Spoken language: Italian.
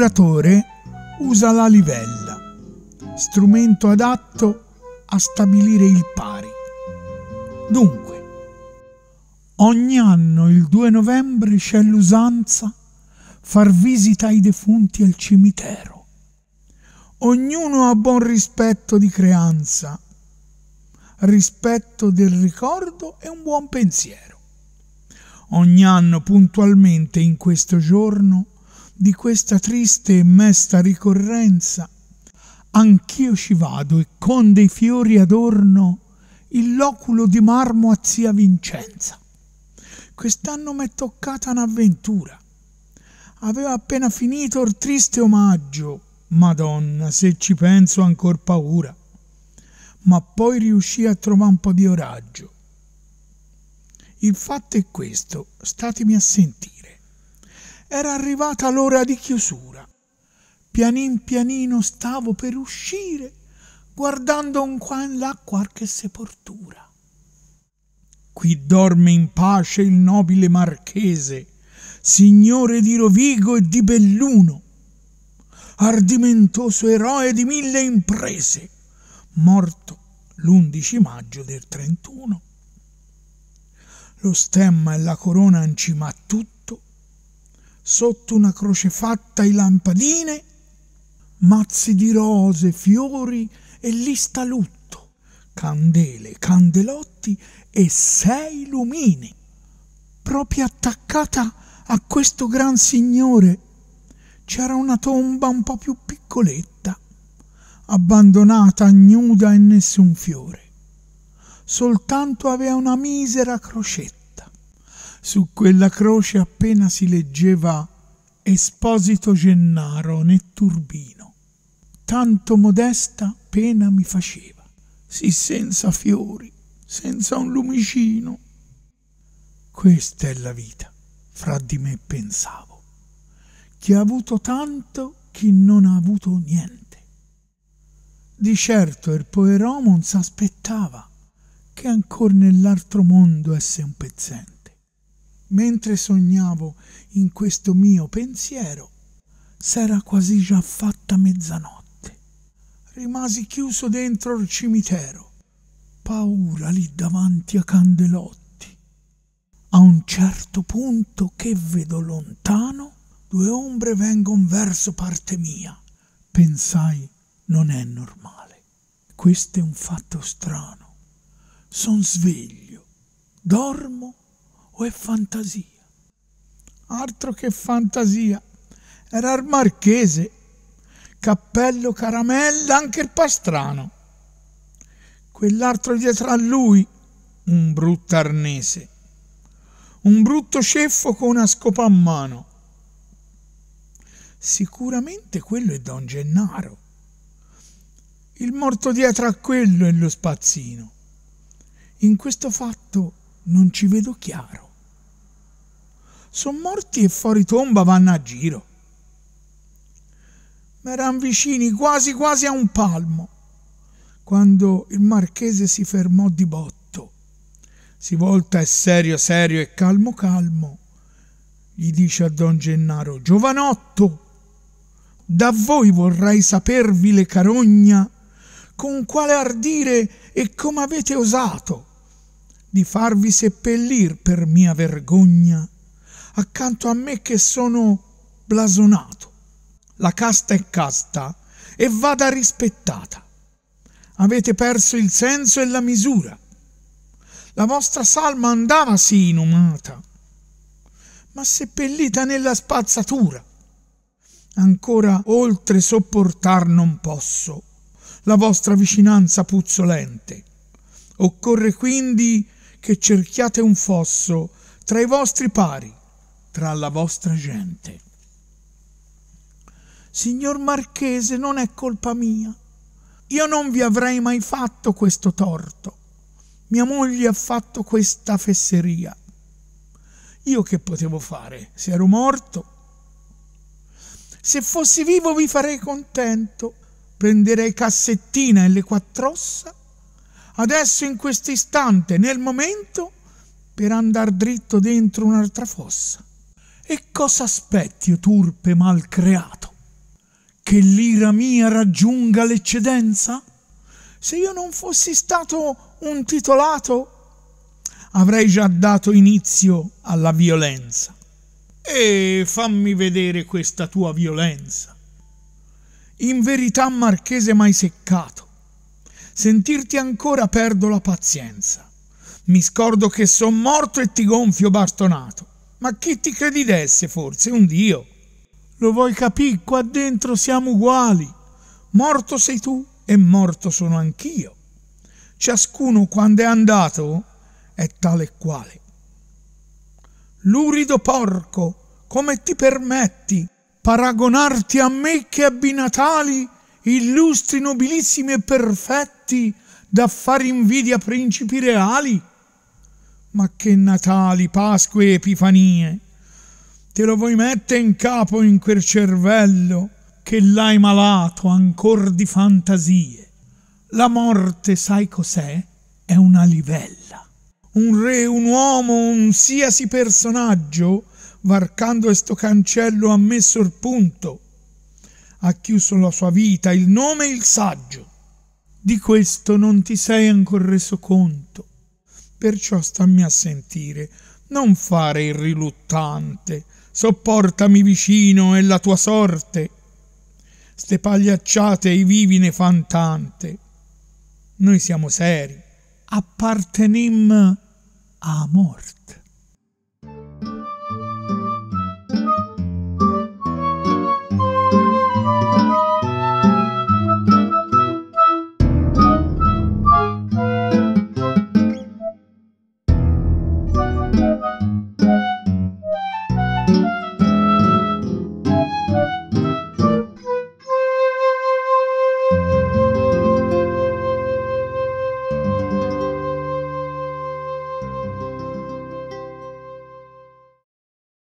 curatore usa la livella, strumento adatto a stabilire il pari. Dunque, ogni anno il 2 novembre c'è l'usanza far visita ai defunti al cimitero. Ognuno ha buon rispetto di creanza, rispetto del ricordo e un buon pensiero. Ogni anno puntualmente in questo giorno di questa triste e mesta ricorrenza, anch'io ci vado e con dei fiori adorno il loculo di marmo a zia Vincenza. Quest'anno m'è toccata un'avventura. Aveva appena finito il triste omaggio. Madonna, se ci penso ancor paura. Ma poi riuscì a trovare un po' di oraggio. Il fatto è questo, statemi a sentire. Era arrivata l'ora di chiusura. Pianin pianino stavo per uscire, guardando un qua in là qualche sepoltura. Qui dorme in pace il nobile marchese, signore di Rovigo e di Belluno, ardimentoso eroe di mille imprese, morto l'11 maggio del 31. Lo stemma e la corona in cima a sotto una croce fatta i lampadine, mazzi di rose, fiori e lista lutto, candele, candelotti e sei lumini, proprio attaccata a questo gran signore. C'era una tomba un po' più piccoletta, abbandonata, nuda e nessun fiore. Soltanto aveva una misera crocetta su quella croce appena si leggeva Esposito Gennaro né Turbino. Tanto modesta pena mi faceva, sì senza fiori, senza un lumicino. Questa è la vita, fra di me pensavo. Chi ha avuto tanto, chi non ha avuto niente. Di certo il poeromo non s'aspettava che ancor nell'altro mondo esse un pezzente mentre sognavo in questo mio pensiero, s'era quasi già fatta mezzanotte. Rimasi chiuso dentro il cimitero, paura lì davanti a Candelotti. A un certo punto che vedo lontano, due ombre vengono verso parte mia. Pensai, non è normale. Questo è un fatto strano. Son sveglio, dormo o è fantasia? Altro che fantasia. Era il marchese, cappello caramella, anche il pastrano. Quell'altro dietro a lui, un brutto arnese, un brutto ceffo con una scopa a mano. Sicuramente quello è Don Gennaro. Il morto dietro a quello è lo spazzino. In questo fatto non ci vedo chiaro. Sono morti e fuori tomba vanno a giro. Ma eran vicini quasi quasi a un palmo, quando il marchese si fermò di botto. Si volta e serio serio e calmo calmo gli dice a don Gennaro, giovanotto, da voi vorrei sapervi le carogna, con quale ardire e come avete osato di farvi seppellir per mia vergogna accanto a me che sono blasonato. La casta è casta e vada rispettata. Avete perso il senso e la misura. La vostra salma andava sì inumata, ma seppellita nella spazzatura. Ancora oltre sopportar non posso la vostra vicinanza puzzolente. Occorre quindi che cerchiate un fosso tra i vostri pari tra la vostra gente. Signor Marchese, non è colpa mia. Io non vi avrei mai fatto questo torto. Mia moglie ha fatto questa fesseria. Io che potevo fare se ero morto? Se fossi vivo vi farei contento. Prenderei cassettina e le quattrossa. Adesso, in questo quest'istante, nel momento, per andar dritto dentro un'altra fossa. E cosa aspetti, o turpe malcreato? Che l'ira mia raggiunga l'eccedenza? Se io non fossi stato un titolato, avrei già dato inizio alla violenza. E fammi vedere questa tua violenza. In verità, marchese mai seccato, sentirti ancora perdo la pazienza. Mi scordo che son morto e ti gonfio bastonato. Ma chi ti credi d'esse forse? Un dio. Lo vuoi capire? Qua dentro siamo uguali. Morto sei tu e morto sono anch'io. Ciascuno quando è andato è tale e quale. Lurido porco, come ti permetti paragonarti a me che abbi natali illustri, nobilissimi e perfetti da far invidia a principi reali? Ma che Natali, Pasque e Epifanie! Te lo vuoi mettere in capo in quel cervello che l'hai malato ancor di fantasie. La morte, sai cos'è? È una livella. Un re, un uomo, un siasi personaggio, varcando sto cancello ha messo il punto. Ha chiuso la sua vita, il nome e il saggio. Di questo non ti sei ancor reso conto. Perciò stammi a sentire, non fare il riluttante, sopportami vicino e la tua sorte. Ste pagliacciate i vivi ne fan tante. Noi siamo seri, appartenim a morte.